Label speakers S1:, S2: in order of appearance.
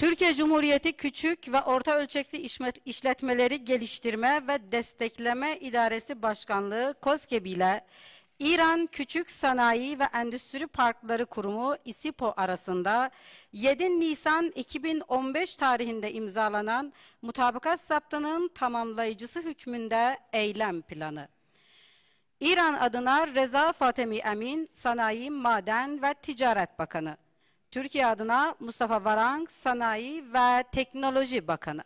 S1: Türkiye Cumhuriyeti Küçük ve Orta Ölçekli İşletmeleri Geliştirme ve Destekleme İdaresi Başkanlığı KOSGEB ile İran Küçük Sanayi ve Endüstri Parkları Kurumu (ISIPO) arasında 7 Nisan 2015 tarihinde imzalanan mutabakat Saptanın tamamlayıcısı hükmünde eylem planı. İran adına Reza Fatemi Emin, Sanayi, Maden ve Ticaret Bakanı. Türkiye adına Mustafa Varank Sanayi ve Teknoloji Bakanı.